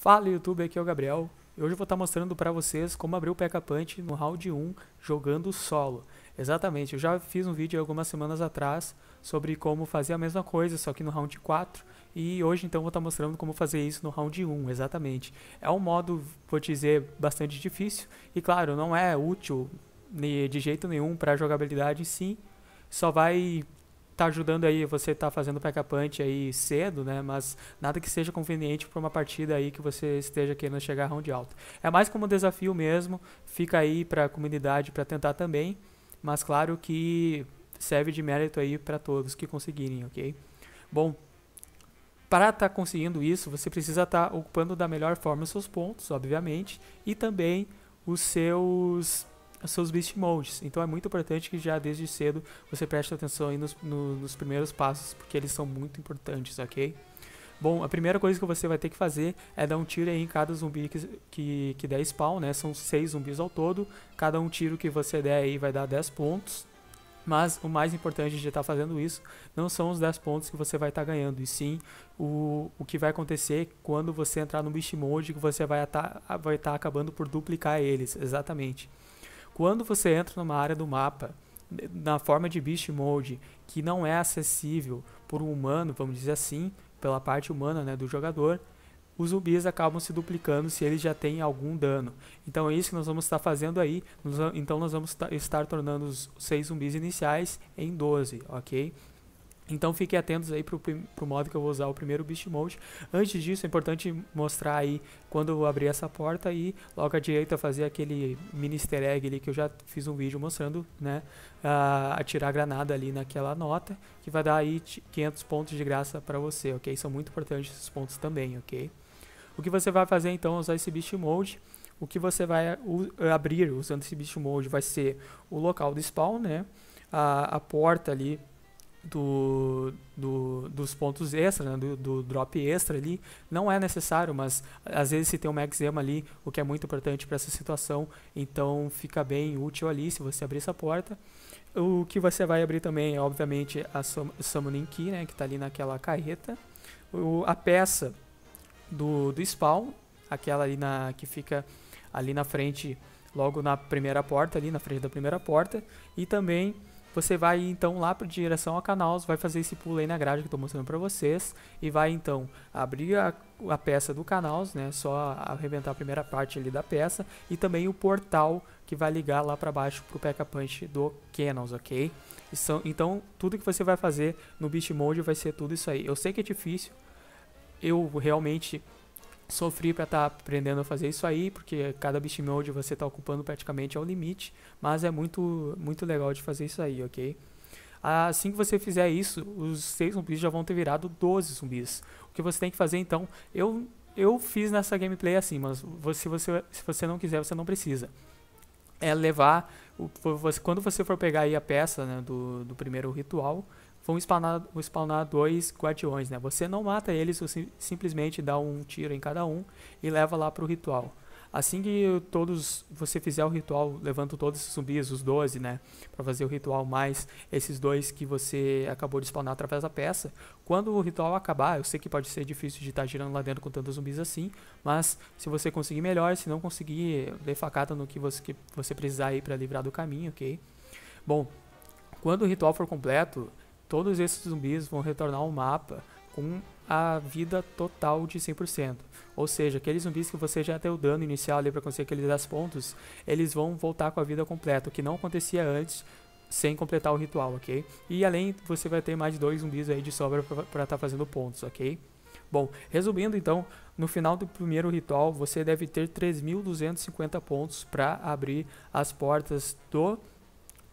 Fala YouTube, aqui é o Gabriel. Hoje eu vou estar tá mostrando para vocês como abrir o P.K. Punch no round 1 jogando solo. Exatamente, eu já fiz um vídeo algumas semanas atrás sobre como fazer a mesma coisa, só que no round 4. E hoje então vou estar tá mostrando como fazer isso no round 1, exatamente. É um modo, vou te dizer, bastante difícil. E claro, não é útil de jeito nenhum para a jogabilidade sim. Só vai tá ajudando aí, você tá fazendo backup aí cedo, né? Mas nada que seja conveniente para uma partida aí que você esteja querendo chegar round alto. É mais como um desafio mesmo, fica aí para a comunidade para tentar também, mas claro que serve de mérito aí para todos que conseguirem, ok? Bom, para estar tá conseguindo isso, você precisa estar tá ocupando da melhor forma os seus pontos, obviamente, e também os seus os seus beast modes. Então é muito importante que já desde cedo você preste atenção aí nos, no, nos primeiros passos, porque eles são muito importantes, ok? Bom, a primeira coisa que você vai ter que fazer é dar um tiro aí em cada zumbi que, que, que der spawn, né? São seis zumbis ao todo. Cada um tiro que você der aí vai dar 10 pontos. Mas o mais importante de estar tá fazendo isso não são os 10 pontos que você vai estar tá ganhando, e sim o, o que vai acontecer quando você entrar no Beast Mode, que você vai estar vai tá acabando por duplicar eles, exatamente. Quando você entra numa área do mapa na forma de Beast Mode, que não é acessível por um humano, vamos dizer assim, pela parte humana né, do jogador, os zumbis acabam se duplicando se eles já têm algum dano. Então é isso que nós vamos estar fazendo aí. Então nós vamos estar tornando os 6 zumbis iniciais em 12, ok? Então fiquem atentos aí pro, pro modo que eu vou usar o primeiro Beast Mode. Antes disso, é importante mostrar aí quando eu abrir essa porta e logo à direita fazer aquele mini easter egg ali que eu já fiz um vídeo mostrando, né? Uh, atirar a granada ali naquela nota, que vai dar aí 500 pontos de graça para você, ok? São muito importantes esses pontos também, ok? O que você vai fazer então é usar esse Beast Mode. O que você vai abrir usando esse Beast Mode vai ser o local do spawn, né? a, a porta ali do, do, dos pontos extra, né? do, do, drop extra ali, não é necessário, mas às vezes se tem um Maxema ali, o que é muito importante para essa situação, então fica bem útil ali se você abrir essa porta. O que você vai abrir também é, obviamente, a Summoning Key, né, que está ali naquela carreta, o, a peça do, do spawn, aquela ali na, que fica ali na frente, logo na primeira porta, ali na frente da primeira porta, e também você vai então lá para direção ao canal, vai fazer esse pulo aí na grade que eu estou mostrando para vocês e vai então abrir a, a peça do canal, né? Só arrebentar a primeira parte ali da peça e também o portal que vai ligar lá para baixo pro Pekka Punch do canals ok? então tudo que você vai fazer no Beast Mode vai ser tudo isso aí. Eu sei que é difícil, eu realmente sofri para estar tá aprendendo a fazer isso aí, porque cada beast mode você está ocupando praticamente ao é limite, mas é muito, muito legal de fazer isso aí, ok? Assim que você fizer isso, os seis zumbis já vão ter virado 12 zumbis. O que você tem que fazer então, eu, eu fiz nessa gameplay assim, mas se você, se você não quiser, você não precisa. É levar, o, você, quando você for pegar aí a peça né, do, do primeiro ritual, vão spawnar, vão spawnar dois guardiões, né? Você não mata eles, você simplesmente dá um tiro em cada um e leva lá pro ritual. Assim que todos você fizer o ritual, levando todos os zumbis, os 12, né? Para fazer o ritual, mais esses dois que você acabou de spawnar através da peça. Quando o ritual acabar, eu sei que pode ser difícil de estar tá girando lá dentro com tantos zumbis assim, mas se você conseguir melhor, se não conseguir, dê facada no que você, que você precisar aí para livrar do caminho, ok? Bom, quando o ritual for completo, todos esses zumbis vão retornar ao mapa com a vida total de 100%. Ou seja, aqueles zumbis que você já deu dano inicial ali para conseguir aqueles 10 pontos, eles vão voltar com a vida completa, o que não acontecia antes sem completar o ritual, ok? E além, você vai ter mais dois zumbis aí de sobra para estar tá fazendo pontos, ok? Bom, resumindo então, no final do primeiro ritual, você deve ter 3.250 pontos para abrir as portas do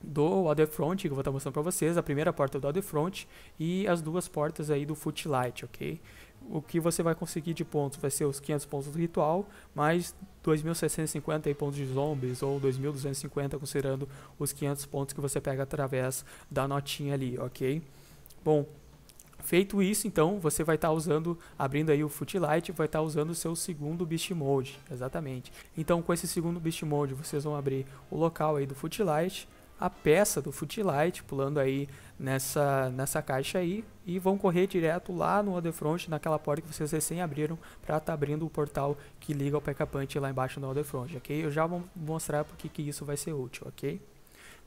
do Waterfront, que eu vou estar mostrando para vocês, a primeira porta é do Waterfront e as duas portas aí do Footlight, ok? O que você vai conseguir de pontos vai ser os 500 pontos do ritual, mais 2.650 pontos de zombies, ou 2.250 considerando os 500 pontos que você pega através da notinha ali, ok? Bom, Feito isso, então, você vai estar tá usando, abrindo aí o Footlight, vai estar tá usando o seu segundo Beast Mode, exatamente. Então, com esse segundo Beast Mode, vocês vão abrir o local aí do Footlight, a peça do Footlight, pulando aí nessa, nessa caixa aí, e vão correr direto lá no Otherfront, naquela porta que vocês recém abriram, para estar tá abrindo o portal que liga ao Pekapante lá embaixo no Otherfront, ok? Eu já vou mostrar porque que isso vai ser útil, ok?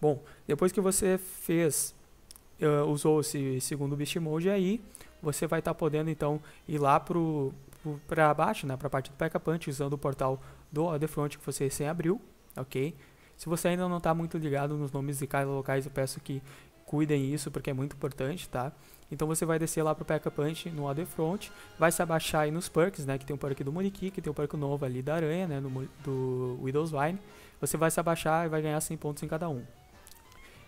Bom, depois que você fez, uh, usou esse segundo Beast Mode aí, você vai estar tá podendo então ir lá pro para baixo, né, para a parte do Pekapante, usando o portal do Otherfront que você recém abriu, ok? Se você ainda não está muito ligado nos nomes de cada locais, eu peço que cuidem isso, porque é muito importante, tá? Então você vai descer lá pro P.K. Punch no AD Front, vai se abaixar aí nos perks, né? Que tem o perk do Muriqui, que tem o perk novo ali da Aranha, né? Do, Widow's Vine. Você vai se abaixar e vai ganhar 100 pontos em cada um.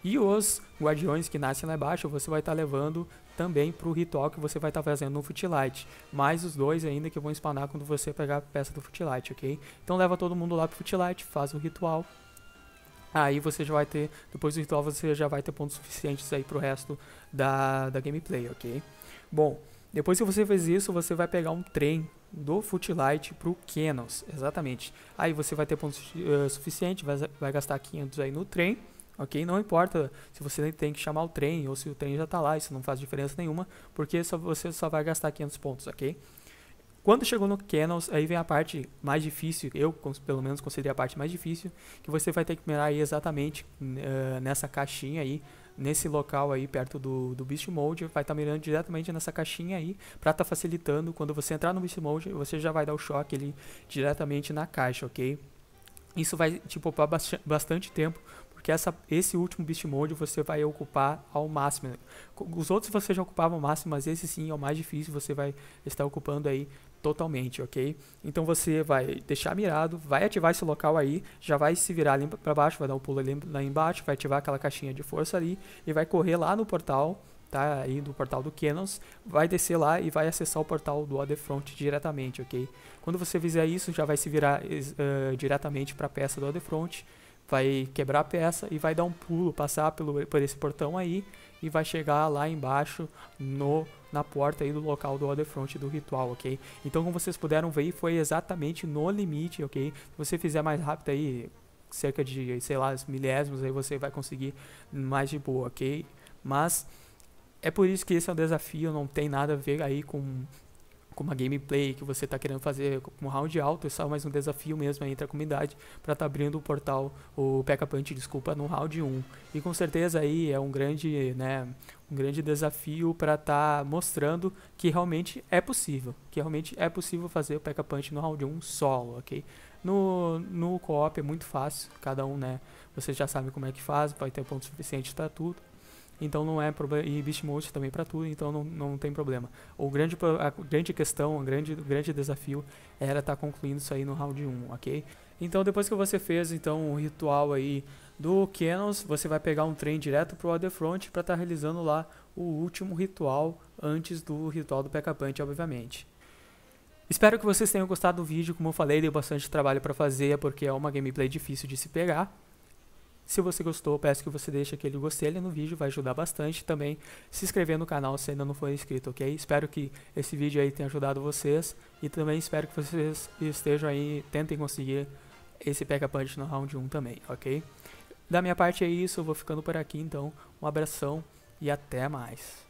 E os guardiões que nascem lá embaixo, você vai estar tá levando também pro ritual que você vai estar tá fazendo no Footlight. Mais os dois ainda que vão spawnar quando você pegar a peça do Footlight, ok? Então leva todo mundo lá pro Footlight, faz o ritual Aí você já vai ter, depois do ritual você já vai ter pontos suficientes aí pro resto da, da gameplay, ok? Bom, depois que você fez isso, você vai pegar um trem do Footlight pro Kenos, exatamente. Aí você vai ter pontos uh, eh, suficientes, vai, vai gastar 500 aí no trem, ok? Não importa se você tem que chamar o trem ou se o trem já tá lá, isso não faz diferença nenhuma, porque só, você só vai gastar 500 pontos, ok? Quando chegou no kennels aí vem a parte mais difícil, eu pelo menos considerei a parte mais difícil, que você vai ter que mirar aí exatamente uh, nessa caixinha aí, nesse local aí perto do, do Beast Mode, vai estar tá mirando diretamente nessa caixinha aí, para estar tá facilitando, quando você entrar no Beast Mode, você já vai dar o choque ali diretamente na caixa, ok? Isso vai te poupar bastante tempo, porque essa, esse último Beast Mode você vai ocupar ao máximo. Os outros você já ocupava ao máximo, mas esse sim é o mais difícil, você vai estar ocupando aí totalmente, ok? Então você vai deixar mirado, vai ativar esse local aí, já vai se virar ali para baixo, vai dar um pulo ali lá embaixo, vai ativar aquela caixinha de força ali e vai correr lá no portal, tá? Aí do portal do Kenos, vai descer lá e vai acessar o portal do Otherfront Front diretamente, ok? Quando você fizer isso, já vai se virar uh, diretamente para a peça do Otherfront, Front, vai quebrar a peça e vai dar um pulo, passar pelo, por esse portão aí e vai chegar lá embaixo no na porta aí do local do Otherfront do ritual, ok? Então como vocês puderam ver, foi exatamente no limite, ok? Se você fizer mais rápido aí, cerca de, sei lá, milésimos, aí você vai conseguir mais de boa, ok? Mas é por isso que esse é um desafio, não tem nada a ver aí com com uma gameplay que você está querendo fazer com um round alto, é só mais um desafio mesmo entre a comunidade para estar tá abrindo o portal, o Pekka Punch, desculpa, no round 1. E com certeza aí é um grande, né, um grande desafio para estar tá mostrando que realmente é possível, que realmente é possível fazer o Pekka Punch no round 1 solo, ok? No, no co-op é muito fácil, cada um, né? você já sabe como é que faz, vai ter ponto suficiente para tudo então não é problema. E Beast Mode também é para tudo, então não, não tem problema. O grande, a grande questão, o grande, o grande desafio era estar tá concluindo isso aí no round 1, ok? Então depois que você fez então o ritual aí do Canons, você vai pegar um trem direto pro Other Front para estar tá realizando lá o último ritual antes do ritual do Punch, obviamente. Espero que vocês tenham gostado do vídeo, como eu falei, deu bastante trabalho para fazer, porque é uma gameplay difícil de se pegar. Se você gostou, peço que você deixe aquele gostei ali no vídeo, vai ajudar bastante também. Se inscrever no canal se ainda não for inscrito, ok? Espero que esse vídeo aí tenha ajudado vocês e também espero que vocês estejam aí, tentem conseguir esse Pega Punch no round 1 também, ok? Da minha parte é isso, eu vou ficando por aqui então. Um abração e até mais.